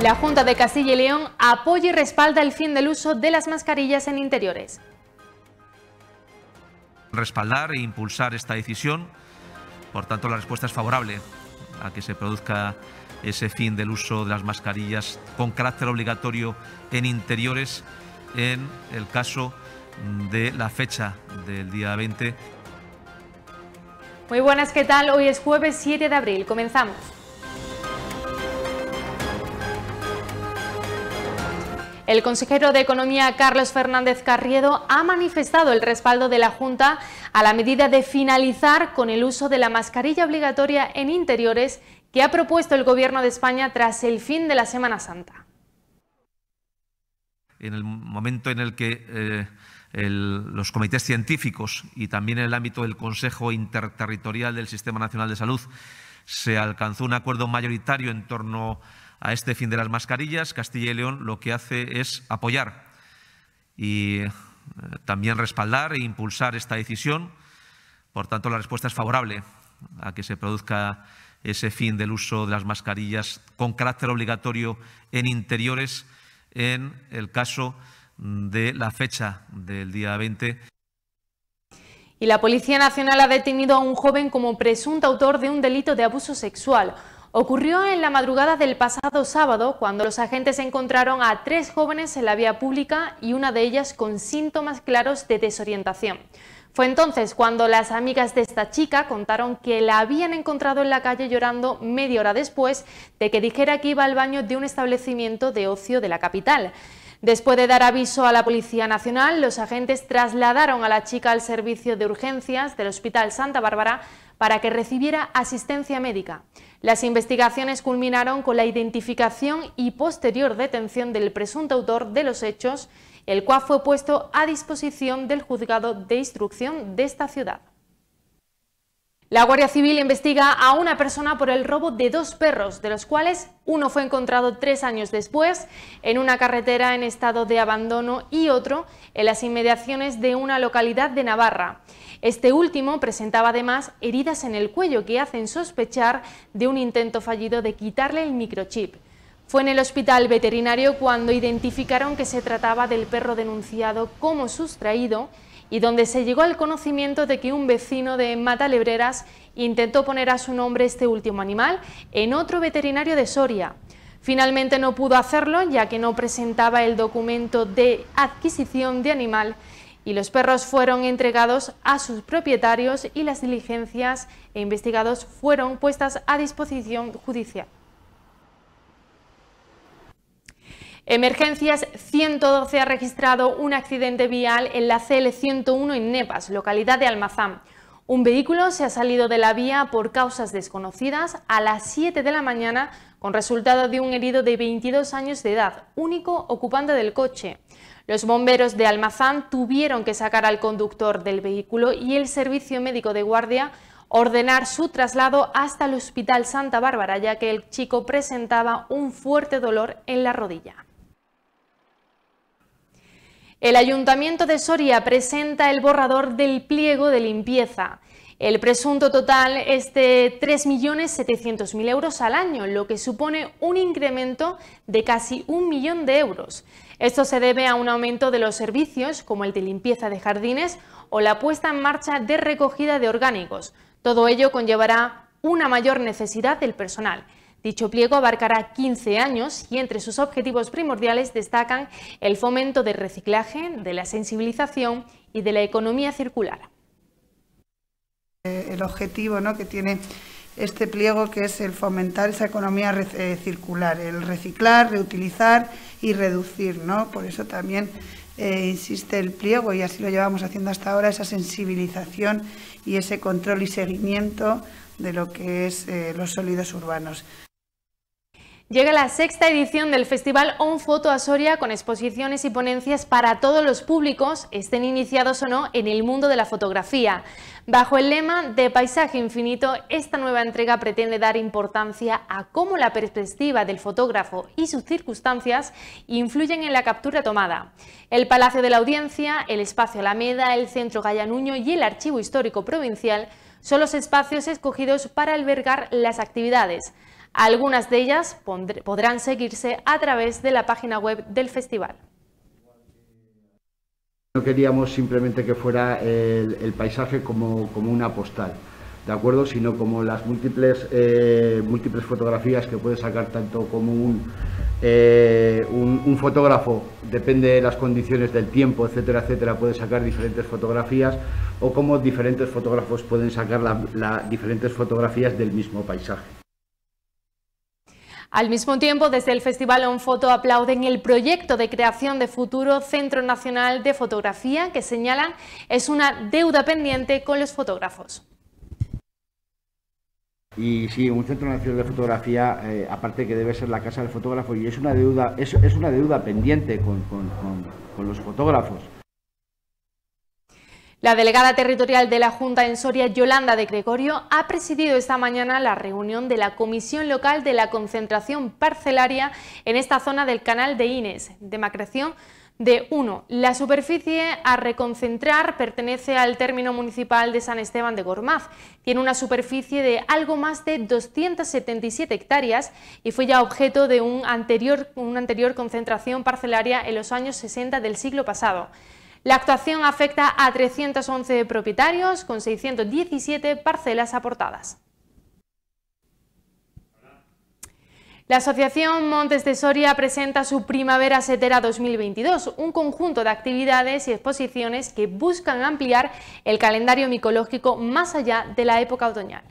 La Junta de Castilla y León apoya y respalda el fin del uso de las mascarillas en interiores. Respaldar e impulsar esta decisión, por tanto la respuesta es favorable a que se produzca ese fin del uso de las mascarillas con carácter obligatorio en interiores en el caso de la fecha del día 20. Muy buenas, ¿qué tal? Hoy es jueves 7 de abril, comenzamos. El consejero de Economía Carlos Fernández Carriedo ha manifestado el respaldo de la Junta a la medida de finalizar con el uso de la mascarilla obligatoria en interiores que ha propuesto el Gobierno de España tras el fin de la Semana Santa. En el momento en el que eh, los comités científicos y también en el ámbito del Consejo Interterritorial del Sistema Nacional de Salud se alcanzó un acuerdo mayoritario en torno a a este fin de las mascarillas, Castilla y León lo que hace es apoyar y eh, también respaldar e impulsar esta decisión. Por tanto, la respuesta es favorable a que se produzca ese fin del uso de las mascarillas con carácter obligatorio en interiores en el caso de la fecha del día 20. Y la Policía Nacional ha detenido a un joven como presunto autor de un delito de abuso sexual. Ocurrió en la madrugada del pasado sábado cuando los agentes encontraron a tres jóvenes en la vía pública y una de ellas con síntomas claros de desorientación. Fue entonces cuando las amigas de esta chica contaron que la habían encontrado en la calle llorando media hora después de que dijera que iba al baño de un establecimiento de ocio de la capital. Después de dar aviso a la Policía Nacional, los agentes trasladaron a la chica al servicio de urgencias del Hospital Santa Bárbara para que recibiera asistencia médica. Las investigaciones culminaron con la identificación y posterior detención del presunto autor de los hechos, el cual fue puesto a disposición del juzgado de instrucción de esta ciudad. La Guardia Civil investiga a una persona por el robo de dos perros, de los cuales uno fue encontrado tres años después en una carretera en estado de abandono y otro en las inmediaciones de una localidad de Navarra. Este último presentaba además heridas en el cuello que hacen sospechar de un intento fallido de quitarle el microchip. Fue en el hospital veterinario cuando identificaron que se trataba del perro denunciado como sustraído y donde se llegó al conocimiento de que un vecino de Matalebreras intentó poner a su nombre este último animal en otro veterinario de Soria. Finalmente no pudo hacerlo ya que no presentaba el documento de adquisición de animal y los perros fueron entregados a sus propietarios y las diligencias e investigados fueron puestas a disposición judicial. Emergencias 112 ha registrado un accidente vial en la CL101 en Nepas, localidad de Almazán. Un vehículo se ha salido de la vía por causas desconocidas a las 7 de la mañana con resultado de un herido de 22 años de edad, único ocupante del coche. Los bomberos de Almazán tuvieron que sacar al conductor del vehículo y el servicio médico de guardia ordenar su traslado hasta el Hospital Santa Bárbara, ya que el chico presentaba un fuerte dolor en la rodilla. El Ayuntamiento de Soria presenta el borrador del pliego de limpieza. El presunto total es de 3.700.000 euros al año, lo que supone un incremento de casi un millón de euros. Esto se debe a un aumento de los servicios como el de limpieza de jardines o la puesta en marcha de recogida de orgánicos. Todo ello conllevará una mayor necesidad del personal. Dicho pliego abarcará 15 años y entre sus objetivos primordiales destacan el fomento del reciclaje, de la sensibilización y de la economía circular. Eh, el objetivo que tiene este pliego que es el fomentar esa economía eh, circular, el reciclar, reutilizar y reducir. Por eso también eh, insiste el pliego y así lo llevamos haciendo hasta ahora, esa sensibilización y ese control y seguimiento de lo que es los sólidos urbanos. Llega la sexta edición del Festival On Foto a Soria con exposiciones y ponencias para todos los públicos, estén iniciados o no en el mundo de la fotografía. Bajo el lema de Paisaje Infinito, esta nueva entrega pretende dar importancia a cómo la perspectiva del fotógrafo y sus circunstancias influyen en la captura tomada. El Palacio de la Audiencia, el Espacio Alameda, el Centro Gallanuño y el Archivo Histórico Provincial son los espacios escogidos para albergar las actividades. Algunas de ellas podrán seguirse a través de la página web del festival. No queríamos simplemente que fuera el, paisaje como, una postal, ¿de acuerdo? Sino como las múltiples, eh, múltiples fotografías que puede sacar tanto como eh, un, fotógrafo, depende de las condiciones del tiempo, etcétera, etcétera, puede sacar diferentes fotografías o como diferentes fotógrafos pueden sacar la, diferentes fotografías del mismo paisaje. Al mismo tiempo, desde el Festival On Foto aplauden el proyecto de creación de futuro Centro Nacional de Fotografía que señalan es una deuda pendiente con los fotógrafos. Y sí, un Centro Nacional de Fotografía, eh, aparte que debe ser la casa del fotógrafo, y es una deuda, es, una deuda pendiente con los fotógrafos. La delegada territorial de la Junta en Soria, Yolanda de Gregorio, ha presidido esta mañana la reunión de la Comisión Local de la Concentración Parcelaria en esta zona del canal de Ines, Macreción de 1. La superficie a reconcentrar pertenece al término municipal de San Esteban de Gormaz. Tiene una superficie de algo más de 277 hectáreas y fue ya objeto de anterior, una anterior concentración parcelaria en los años 60 del siglo pasado. La actuación afecta a 311 propietarios con 617 parcelas aportadas. La Asociación Montes de Soria presenta su Primavera Setera 2022, un conjunto de actividades y exposiciones que buscan ampliar el calendario micológico más allá de la época otoñal.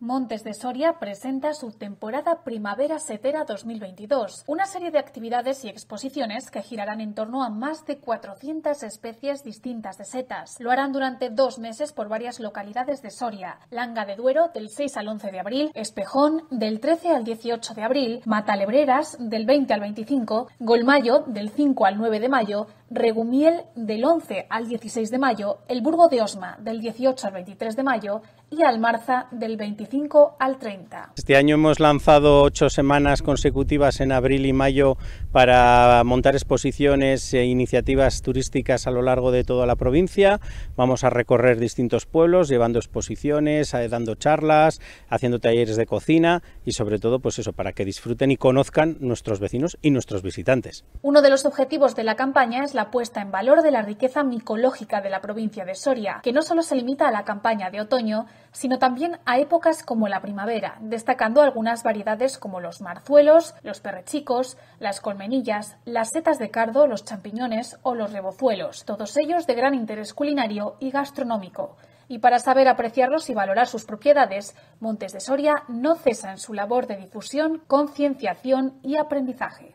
Montes de Soria presenta su temporada Primavera Setera 2022, una serie de actividades y exposiciones que girarán en torno a más de 400 especies distintas de setas. Lo harán durante dos meses por varias localidades de Soria, Langa de Duero del 6 al 11 de abril, Espejón del 13 al 18 de abril, Matalebreras del 20 al 25, Golmayo del 5 al 9 de mayo, Regumiel del 11 al 16 de mayo, el Burgo de Osma del 18 al 23 de mayo y Almarza del 25 al 30. Este año hemos lanzado ocho semanas consecutivas en abril y mayo para montar exposiciones e iniciativas turísticas a lo largo de toda la provincia. Vamos a recorrer distintos pueblos llevando exposiciones, eh, dando charlas, haciendo talleres de cocina y sobre todo pues eso para que disfruten y conozcan nuestros vecinos y nuestros visitantes. Uno de los objetivos de la campaña es la puesta en valor de la riqueza micológica de la provincia de Soria, que no solo se limita a la campaña de otoño, sino también a épocas como la primavera, destacando algunas variedades como los marzuelos, los perrechicos, las colmenillas, las setas de cardo, los champiñones o los rebozuelos, todos ellos de gran interés culinario y gastronómico. Y para saber apreciarlos y valorar sus propiedades, Montes de Soria no cesa en su labor de difusión, concienciación y aprendizaje.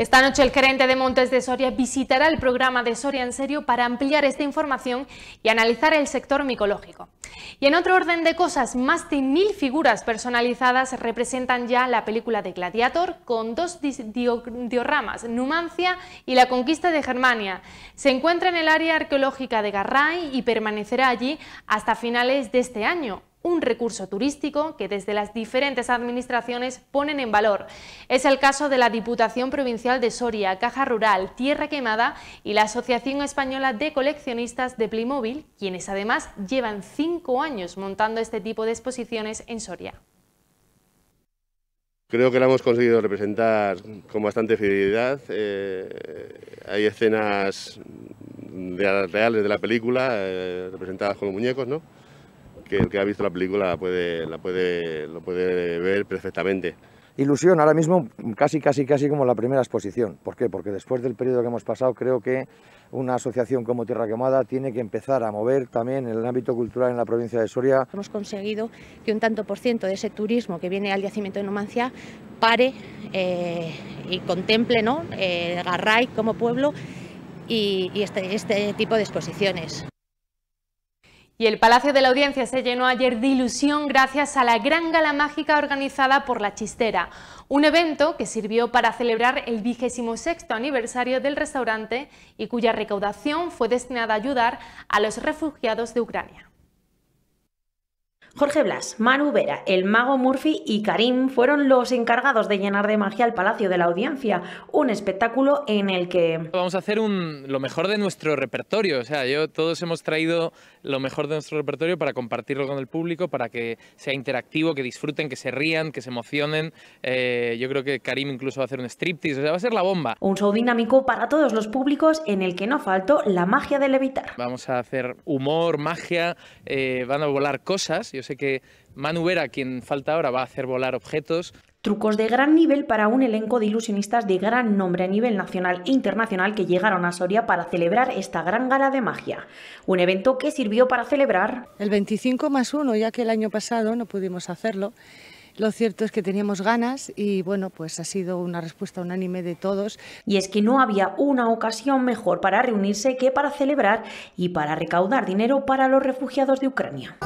Esta noche el gerente de Montes de Soria visitará el programa de Soria en Serio para ampliar esta información y analizar el sector micológico. Y en otro orden de cosas, más de mil figuras personalizadas representan ya la película de Gladiator con dos dioramas, Numancia y la conquista de Germania. Se encuentra en el área arqueológica de Garray y permanecerá allí hasta finales de este año un recurso turístico que desde las diferentes administraciones ponen en valor. Es el caso de la Diputación Provincial de Soria, Caja Rural, Tierra Quemada y la Asociación Española de Coleccionistas de Playmobil, quienes además llevan cinco años montando este tipo de exposiciones en Soria. Creo que la hemos conseguido representar con bastante fidelidad. Eh, hay escenas reales de la película eh, representadas con muñecos, ¿no? que el que ha visto la película puede, la puede, lo puede ver perfectamente. Ilusión, ahora mismo casi, casi, casi como la primera exposición. ¿Por qué? Porque después del periodo que hemos pasado, creo que una asociación como Tierra Quemada tiene que empezar a mover también el ámbito cultural en la provincia de Soria. Hemos conseguido que un tanto por ciento de ese turismo que viene al yacimiento de Numancia pare eh, y contemple ¿no? Eh, Garray como pueblo y, este, este tipo de exposiciones. Y el Palacio de la Audiencia se llenó ayer de ilusión gracias a la gran gala mágica organizada por La Chistera, un evento que sirvió para celebrar el sexto aniversario del restaurante y cuya recaudación fue destinada a ayudar a los refugiados de Ucrania. Jorge Blas, Manu Vera, el mago Murphy y Karim fueron los encargados de llenar de magia el Palacio de la Audiencia, un espectáculo en el que... Vamos a hacer un, lo mejor de nuestro repertorio, o sea, yo, todos hemos traído lo mejor de nuestro repertorio para compartirlo con el público, para que sea interactivo, que disfruten, que se rían, que se emocionen. Eh, yo creo que Karim incluso va a hacer un striptease, o sea, va a ser la bomba. Un show dinámico para todos los públicos en el que no faltó la magia del levitar. Vamos a hacer humor, magia, eh, van a volar cosas. Yo sé que Manu quien falta ahora, va a hacer volar objetos. Trucos de gran nivel para un elenco de ilusionistas de gran nombre a nivel nacional e internacional que llegaron a Soria para celebrar esta gran gala de magia. Un evento que sirvió para celebrar... El 25 más 1, ya que el año pasado no pudimos hacerlo. Lo cierto es que teníamos ganas y bueno, pues ha sido una respuesta unánime de todos. Y es que no había una ocasión mejor para reunirse que para celebrar y para recaudar dinero para los refugiados de Ucrania.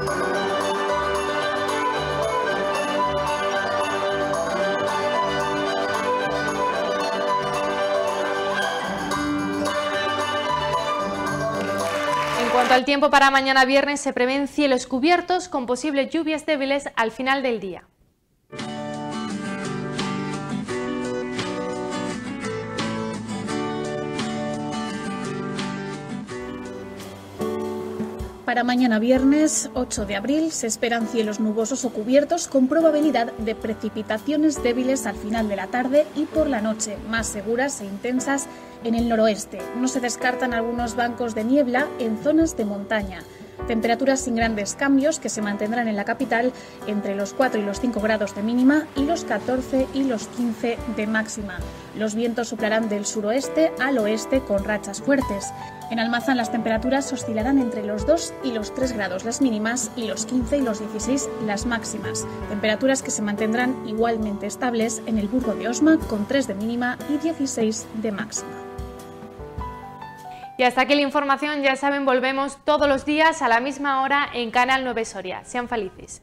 cuanto al tiempo para mañana viernes, se prevén cielos cubiertos con posibles lluvias débiles al final del día. Para mañana viernes 8 de abril se esperan cielos nubosos o cubiertos con probabilidad de precipitaciones débiles al final de la tarde y por la noche, más seguras e intensas en el noroeste. No se descartan algunos bancos de niebla en zonas de montaña. Temperaturas sin grandes cambios que se mantendrán en la capital entre los 4 y los 5 grados de mínima y los 14 y los 15 de máxima. Los vientos soplarán del suroeste al oeste con rachas fuertes. En Almazán las temperaturas oscilarán entre los 2 y los 3 grados las mínimas y los 15 y los 16 las máximas, temperaturas que se mantendrán igualmente estables en el Burgo de Osma con 3 de mínima y 16 de máxima. Y hasta aquí la información, ya saben, volvemos todos los días a la misma hora en Canal 9 Soria. Sean felices.